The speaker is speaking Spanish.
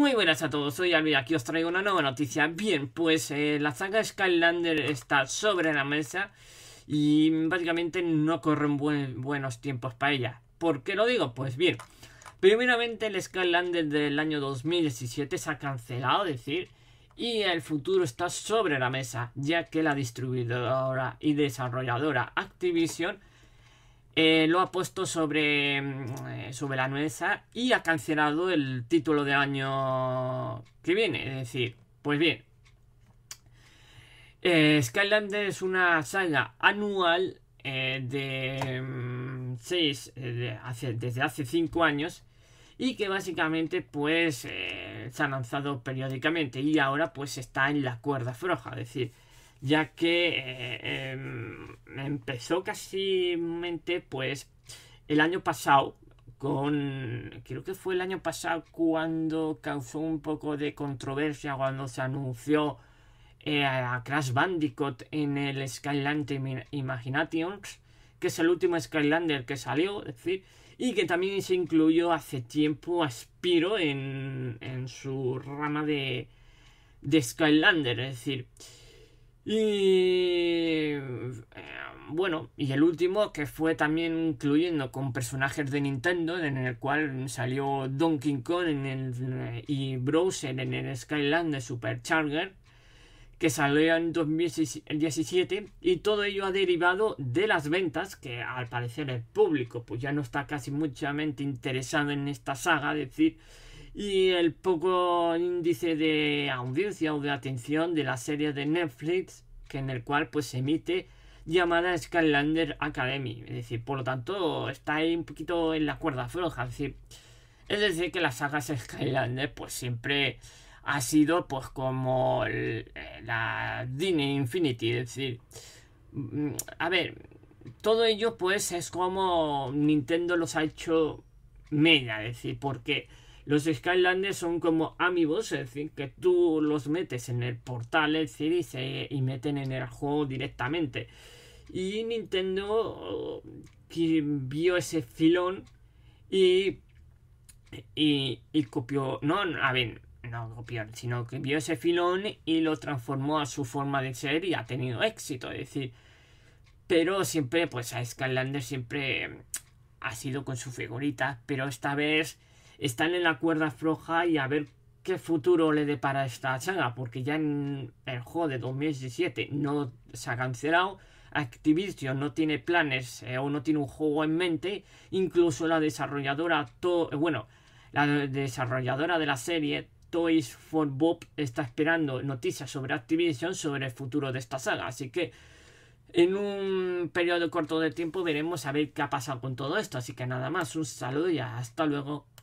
Muy buenas a todos, soy y aquí os traigo una nueva noticia. Bien, pues eh, la saga Skylander está sobre la mesa y básicamente no corren buenos tiempos para ella. ¿Por qué lo digo? Pues bien, primeramente el Skylander del año 2017 se ha cancelado, es decir, y el futuro está sobre la mesa, ya que la distribuidora y desarrolladora Activision eh, lo ha puesto sobre, mm, eh, sobre la nueza y ha cancelado el título de año que viene. Es decir, pues bien, eh, Skylander es una saga anual de 6 mm, desde hace 5 años y que básicamente pues se ha lanzado periódicamente y ahora pues está en la cuerda floja. Es decir, ya que eh, em, empezó casi mente, pues, el año pasado, con creo que fue el año pasado cuando causó un poco de controversia cuando se anunció eh, a Crash Bandicoot en el Skylander Imaginations que es el último Skylander que salió es decir y que también se incluyó hace tiempo a Spiro en, en su rama de, de Skylander es decir y eh, bueno, y el último que fue también incluyendo con personajes de Nintendo, en el cual salió Donkey Kong en el, y Browser en el Skyland de Supercharger, que salió en 2017, y todo ello ha derivado de las ventas, que al parecer el público pues ya no está casi muchamente interesado en esta saga, es decir, y el poco índice de audiencia o de atención de la serie de Netflix, que en el cual pues se emite llamada Skylander Academy. Es decir, por lo tanto, está ahí un poquito en la cuerda floja. Es decir, es decir que las sagas Skylander pues siempre ha sido pues como eh, la Disney Infinity. Es decir, mm, a ver, todo ello pues es como Nintendo los ha hecho media. Es decir, porque los Skylanders son como amigos, es decir, que tú los metes en el portal, el CD, y meten en el juego directamente. Y Nintendo que oh, vio ese filón y, y, copió, no, a ver, no copió, sino que vio ese filón y lo transformó a su forma de ser y ha tenido éxito, es decir, pero siempre, pues a Skylanders siempre ha sido con su figurita, pero esta vez están en la cuerda floja y a ver qué futuro le depara esta saga, porque ya en el juego de 2017 no se ha cancelado. Activision no tiene planes eh, o no tiene un juego en mente, incluso la desarrolladora, eh, bueno, la desarrolladora de la serie Toys for Bob está esperando noticias sobre Activision sobre el futuro de esta saga. Así que en un periodo corto de tiempo veremos a ver qué ha pasado con todo esto. Así que nada más, un saludo y hasta luego.